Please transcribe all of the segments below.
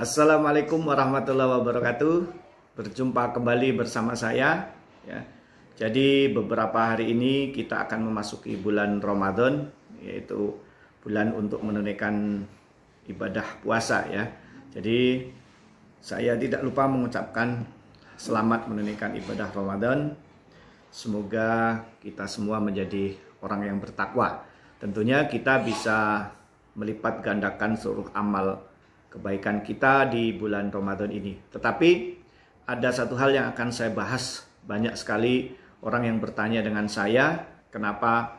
Assalamualaikum warahmatullahi wabarakatuh. Berjumpa kembali bersama saya. Ya. Jadi beberapa hari ini kita akan memasuki bulan Ramadan, yaitu bulan untuk menunaikan ibadah puasa ya. Jadi saya tidak lupa mengucapkan selamat menunaikan ibadah Ramadan. Semoga kita semua menjadi orang yang bertakwa. Tentunya kita bisa melipat gandakan seluruh amal kebaikan kita di bulan Ramadan ini. Tetapi ada satu hal yang akan saya bahas. Banyak sekali orang yang bertanya dengan saya, kenapa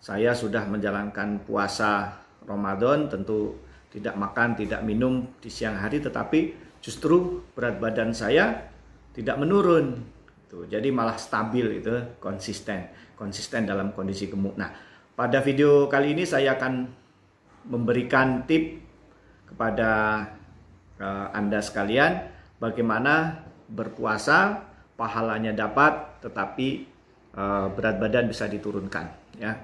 saya sudah menjalankan puasa Ramadan, tentu tidak makan, tidak minum di siang hari, tetapi justru berat badan saya tidak menurun. Gitu. jadi malah stabil itu, konsisten, konsisten dalam kondisi gemuk. Nah, pada video kali ini saya akan memberikan tip kepada uh, Anda sekalian bagaimana berpuasa pahalanya dapat tetapi uh, berat badan bisa diturunkan ya.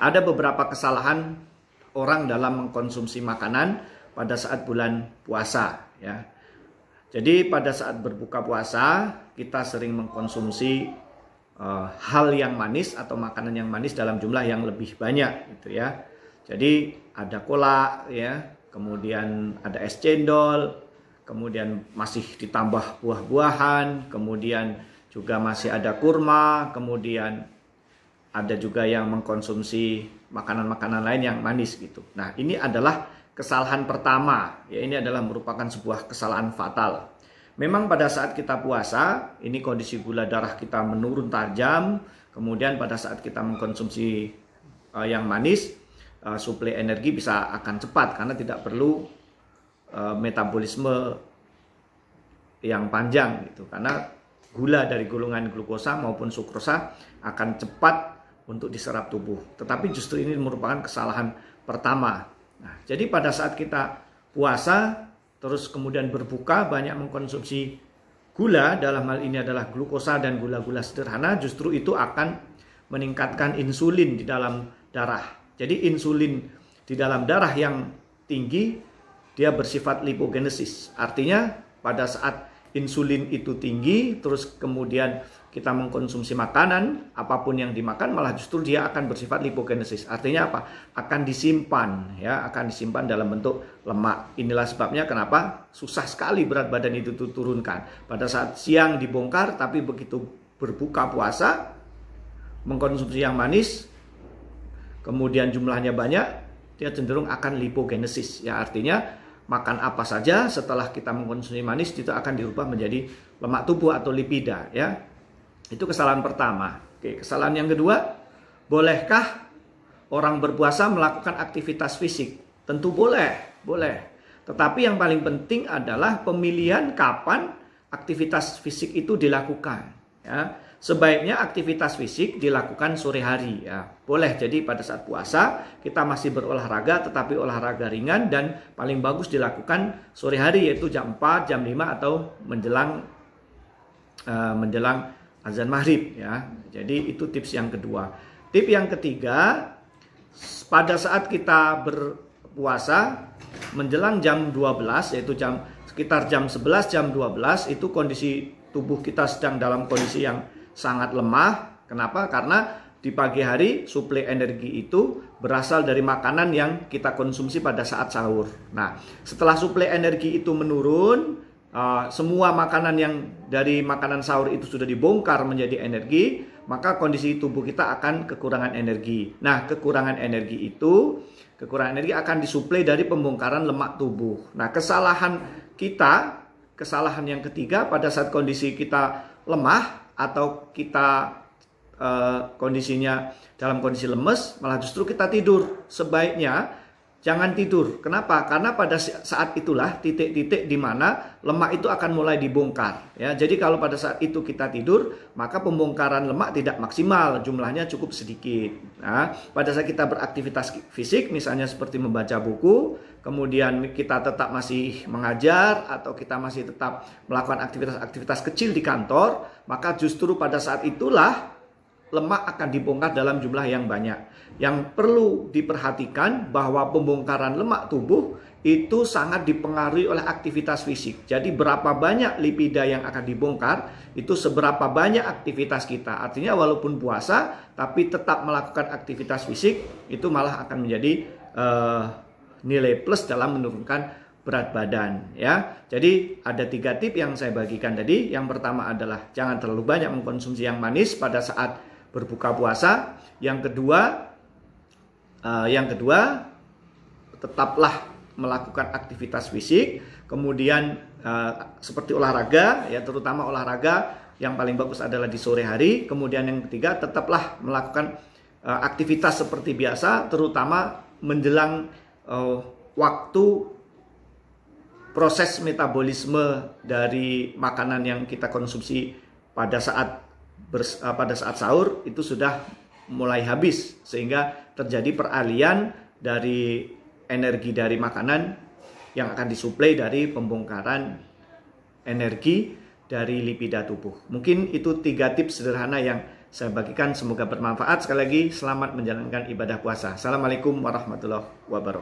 Ada beberapa kesalahan orang dalam mengkonsumsi makanan pada saat bulan puasa ya. Jadi pada saat berbuka puasa kita sering mengkonsumsi uh, hal yang manis atau makanan yang manis dalam jumlah yang lebih banyak gitu ya. Jadi ada kolak ya, kemudian ada es cendol, kemudian masih ditambah buah-buahan, kemudian juga masih ada kurma, kemudian ada juga yang mengkonsumsi makanan-makanan lain yang manis gitu. Nah, ini adalah kesalahan pertama, ya ini adalah merupakan sebuah kesalahan fatal. Memang pada saat kita puasa, ini kondisi gula darah kita menurun tajam, kemudian pada saat kita mengkonsumsi eh, yang manis, uh, suplai energi bisa akan cepat karena tidak perlu eh, metabolisme yang panjang gitu karena gula dari gulungan glukosa maupun sukrosa akan cepat untuk diserap tubuh. Tetapi justru ini merupakan kesalahan pertama. Nah, jadi pada saat kita puasa terus kemudian berbuka banyak mengkonsumsi gula dalam hal ini adalah glukosa dan gula-gula sederhana justru itu akan meningkatkan insulin di dalam darah jadi insulin di dalam darah yang tinggi dia bersifat lipogenesis. Artinya pada saat insulin itu tinggi terus kemudian kita mengkonsumsi makanan apapun yang dimakan malah justru dia akan bersifat lipogenesis. Artinya apa? Akan disimpan ya, akan disimpan dalam bentuk lemak. Inilah sebabnya kenapa susah sekali berat badan itu diturunkan. Pada saat siang dibongkar tapi begitu berbuka puasa mengkonsumsi yang manis kemudian jumlahnya banyak, dia cenderung akan lipogenesis. Ya artinya makan apa saja setelah kita mengkonsumsi manis itu akan diubah menjadi lemak tubuh atau lipida ya. Itu kesalahan pertama. Oke, kesalahan yang kedua, bolehkah orang berpuasa melakukan aktivitas fisik? Tentu boleh, boleh. Tetapi yang paling penting adalah pemilihan kapan aktivitas fisik itu dilakukan ya sebaiknya aktivitas fisik dilakukan sore hari ya. Boleh jadi pada saat puasa kita masih berolahraga tetapi olahraga ringan dan paling bagus dilakukan sore hari yaitu jam 4, jam 5 atau menjelang uh, menjelang azan maghrib ya. Jadi itu tips yang kedua. Tips yang ketiga pada saat kita berpuasa menjelang jam 12 yaitu jam sekitar jam 11 jam 12 itu kondisi tubuh kita sedang dalam kondisi yang sangat lemah. Kenapa? Karena di pagi hari suplai energi itu berasal dari makanan yang kita konsumsi pada saat sahur. Nah, setelah suplai energi itu menurun, eh, semua makanan yang dari makanan sahur itu sudah dibongkar menjadi energi, maka kondisi tubuh kita akan kekurangan energi. Nah, kekurangan energi itu kekurangan energi akan disuplai dari pembongkaran lemak tubuh. Nah, kesalahan kita, kesalahan yang ketiga pada saat kondisi kita lemah atau kita uh, kondisinya dalam kondisi lemes, malah justru kita tidur. Sebaiknya Jangan tidur. Kenapa? Karena pada saat itulah titik-titik di mana lemak itu akan mulai dibongkar. Ya, jadi kalau pada saat itu kita tidur, maka pembongkaran lemak tidak maksimal, jumlahnya cukup sedikit. Nah, pada saat kita beraktivitas fisik, misalnya seperti membaca buku, kemudian kita tetap masih mengajar atau kita masih tetap melakukan aktivitas-aktivitas kecil di kantor, maka justru pada saat itulah lemak akan dibongkar dalam jumlah yang banyak. Yang perlu diperhatikan bahwa pembongkaran lemak tubuh itu sangat dipengaruhi oleh aktivitas fisik. Jadi berapa banyak lipida yang akan dibongkar, itu seberapa banyak aktivitas kita. Artinya walaupun puasa, tapi tetap melakukan aktivitas fisik, itu malah akan menjadi uh, nilai plus dalam menurunkan berat badan ya. Jadi ada tiga tip yang saya bagikan tadi. Yang pertama adalah jangan terlalu banyak mengkonsumsi yang manis pada saat berbuka puasa. Yang kedua, uh, yang kedua tetaplah melakukan aktivitas fisik, kemudian uh, seperti olahraga ya terutama olahraga yang paling bagus adalah di sore hari, kemudian yang ketiga tetaplah melakukan uh, aktivitas seperti biasa terutama menjelang uh, waktu proses metabolisme dari makanan yang kita konsumsi pada saat Eh, pada saat sahur itu sudah mulai habis sehingga terjadi peralihan dari energi dari makanan yang akan disuplai dari pembongkaran energi dari lipida tubuh. Mungkin itu tiga tips sederhana yang saya bagikan semoga bermanfaat. Sekali lagi selamat menjalankan ibadah puasa. Assalamualaikum warahmatullahi wabarakatuh.